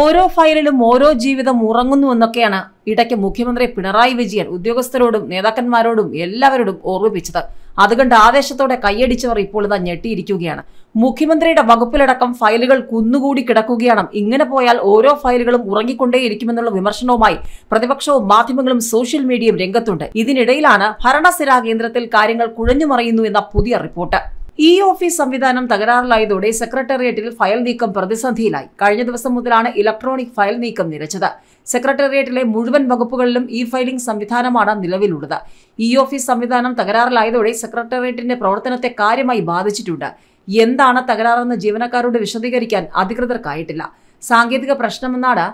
ഓരോ ഫയലിലും ഓരോ ജീവിതം ഉറങ്ങുന്നു എന്നൊക്കെയാണ് ഇടയ്ക്ക് മുഖ്യമന്ത്രി പിണറായി വിജയൻ ഉദ്യോഗസ്ഥരോടും നേതാക്കന്മാരോടും എല്ലാവരോടും ഓർമ്മിപ്പിച്ചത് അതുകൊണ്ട് ആവേശത്തോടെ കൈയടിച്ചവർ ഇപ്പോൾ ഇതാ ഞെട്ടിയിരിക്കുകയാണ് മുഖ്യമന്ത്രിയുടെ വകുപ്പിലടക്കം ഫയലുകൾ കുന്നുകൂടി കിടക്കുകയാണ് ഇങ്ങനെ പോയാൽ ഓരോ ഫയലുകളും ഉറങ്ങിക്കൊണ്ടേയിരിക്കുമെന്നുള്ള വിമർശനവുമായി പ്രതിപക്ഷവും മാധ്യമങ്ങളും സോഷ്യൽ മീഡിയയും രംഗത്തുണ്ട് ഇതിനിടയിലാണ് ഭരണസിരാ കേന്ദ്രത്തിൽ കാര്യങ്ങൾ കുഴഞ്ഞുമറിയുന്നു എന്ന പുതിയ റിപ്പോർട്ട് ഇ ഓഫീസ് സംവിധാനം തകരാറിലായതോടെ സെക്രട്ടേറിയറ്റിൽ ഫയൽ നീക്കം പ്രതിസന്ധിയിലായി കഴിഞ്ഞ ദിവസം മുതലാണ് ഇലക്ട്രോണിക് ഫയൽ നീക്കം നിരച്ചത് സെക്രട്ടേറിയറ്റിലെ മുഴുവൻ വകുപ്പുകളിലും ഇ ഫയലിംഗ് സംവിധാനമാണ് നിലവിലുള്ളത് ഇ ഓഫീസ് സംവിധാനം തകരാറിലായതോടെ സെക്രട്ടേറിയറ്റിന്റെ പ്രവർത്തനത്തെ കാര്യമായി ബാധിച്ചിട്ടുണ്ട് എന്താണ് തകരാറെന്ന് ജീവനക്കാരോട് വിശദീകരിക്കാൻ അധികൃതർക്കായിട്ടില്ല സാങ്കേതിക പ്രശ്നമെന്നാണ്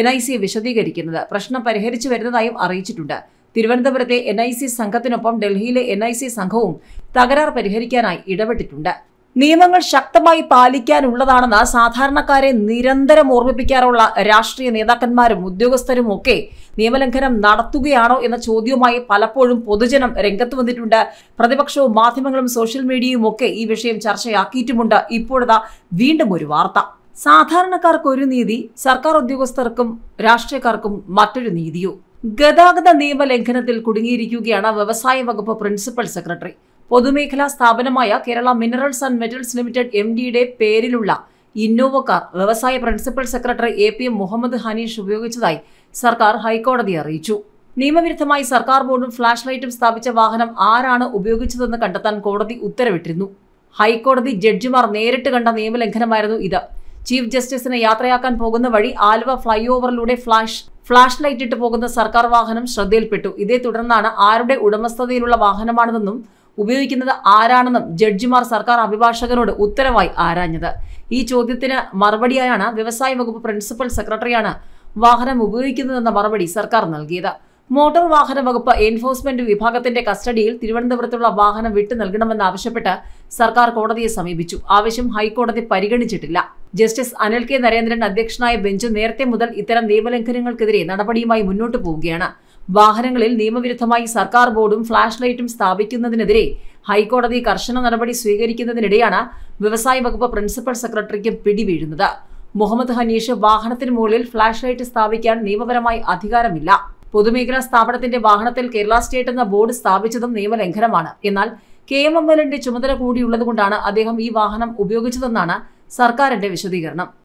എൻ ഐ സി വിശദീകരിക്കുന്നത് പ്രശ്നം പരിഹരിച്ചു വരുന്നതായും അറിയിച്ചിട്ടുണ്ട് തിരുവനന്തപുരത്തെ എൻ ഐ സി സംഘത്തിനൊപ്പം ഡൽഹിയിലെ എൻ ഐ സി സംഘവും തകരാർ പരിഹരിക്കാനായി ഇടപെട്ടിട്ടുണ്ട് നിയമങ്ങൾ ശക്തമായി പാലിക്കാനുള്ളതാണെന്ന് സാധാരണക്കാരെ നിരന്തരം ഓർമ്മിപ്പിക്കാറുള്ള രാഷ്ട്രീയ നേതാക്കന്മാരും ഉദ്യോഗസ്ഥരും ഒക്കെ നിയമലംഘനം നടത്തുകയാണോ എന്ന ചോദ്യവുമായി പലപ്പോഴും പൊതുജനം രംഗത്ത് വന്നിട്ടുണ്ട് പ്രതിപക്ഷവും മാധ്യമങ്ങളും സോഷ്യൽ മീഡിയയും ഒക്കെ ഈ വിഷയം ചർച്ചയാക്കിയിട്ടുമുണ്ട് ഇപ്പോഴതാ വീണ്ടും ഒരു വാർത്ത സാധാരണക്കാർക്ക് ഒരു നീതി സർക്കാർ ഉദ്യോഗസ്ഥർക്കും രാഷ്ട്രീയക്കാർക്കും മറ്റൊരു നീതിയോ ഗതാഗത നിയമലംഘനത്തിൽ കുടുങ്ങിയിരിക്കുകയാണ് വ്യവസായ വകുപ്പ് പ്രിൻസിപ്പൽ സെക്രട്ടറി പൊതുമേഖലാ സ്ഥാപനമായ Kerala minerals and metals limited M ഡിയുടെ പേരിലുള്ള ഇന്നോവ കാർ വ്യവസായ principal secretary A P M Muhammad Hanish ഉപയോഗിച്ചതായി സർക്കാർ ഹൈക്കോടതിയെ അറിയിച്ചു നിയമവിരുദ്ധമായി സർക്കാർ ബോർഡും ഫ്ലാഷ് ലൈറ്റും സ്ഥാപിച്ച വാഹനം ആരാണ് ഉപയോഗിച്ചതെന്ന് കണ്ടെത്താൻ കോടതി ഉത്തരവിട്ടിരുന്നു ഹൈക്കോടതി ജഡ്ജിമാർ നേരിട്ട് കണ്ട നിയമലംഘനമായിരുന്നു ഇത് ചീഫ് ജസ്റ്റിസിനെ യാത്രയാക്കാൻ പോകുന്ന വഴി ആലുവ ഫ്ളൈ ഓവറിലൂടെ ഫ്ലാഷ് ഫ്ളാഷ് ലൈറ്റ് ഇട്ട് പോകുന്ന സർക്കാർ വാഹനം ശ്രദ്ധയിൽപ്പെട്ടു ഇതേ തുടർന്നാണ് ആരുടെ ഉടമസ്ഥതയിലുള്ള വാഹനമാണെന്നും ഉപയോഗിക്കുന്നത് ആരാണെന്നും ജഡ്ജിമാർ സർക്കാർ അഭിഭാഷകനോട് ഉത്തരവായി ആരാഞ്ഞത് ഈ ചോദ്യത്തിന് മറുപടിയായാണ് വ്യവസായ വകുപ്പ് പ്രിൻസിപ്പൽ സെക്രട്ടറിയാണ് വാഹനം ഉപയോഗിക്കുന്നതെന്ന മറുപടി സർക്കാർ നൽകിയത് മോട്ടോർ വാഹന വകുപ്പ് എൻഫോഴ്സ്മെന്റ് വിഭാഗത്തിന്റെ കസ്റ്റഡിയിൽ തിരുവനന്തപുരത്തുള്ള വാഹനം വിട്ടു നൽകണമെന്നാവശ്യപ്പെട്ട് സർക്കാർ കോടതിയെ സമീപിച്ചു ആവശ്യം ഹൈക്കോടതി പരിഗണിച്ചിട്ടില്ല ജസ്റ്റിസ് അനിൽ കെ നരേന്ദ്രൻ അധ്യക്ഷനായ ബെഞ്ച് നേരത്തെ മുതൽ ഇത്തരം നിയമലംഘനങ്ങൾക്കെതിരെ നടപടിയുമായി മുന്നോട്ടു പോവുകയാണ് വാഹനങ്ങളിൽ നിയമവിരുദ്ധമായി സർക്കാർ ബോർഡും ഫ്ലാഷ് ലൈറ്റും സ്ഥാപിക്കുന്നതിനെതിരെ ഹൈക്കോടതി കർശന നടപടി സ്വീകരിക്കുന്നതിനിടെയാണ് വ്യവസായ വകുപ്പ് പ്രിൻസിപ്പൽ സെക്രട്ടറിക്ക് പിടിവീഴുന്നത് മുഹമ്മദ് ഹനീഷ് വാഹനത്തിന് മുകളിൽ ഫ്ലാഷ് ലൈറ്റ് സ്ഥാപിക്കാൻ നിയമപരമായി അധികാരമില്ല പൊതുമേഖലാ സ്ഥാപനത്തിന്റെ വാഹനത്തിൽ കേരള സ്റ്റേറ്റ് എന്ന ബോർഡ് സ്ഥാപിച്ചതും നിയമലംഘനമാണ് എന്നാൽ കെ എം എം എല്ലിന്റെ ചുമതല കൂടിയുള്ളതുകൊണ്ടാണ് അദ്ദേഹം ഈ വാഹനം ഉപയോഗിച്ചതെന്നാണ് സർക്കാരിന്റെ വിശദീകരണം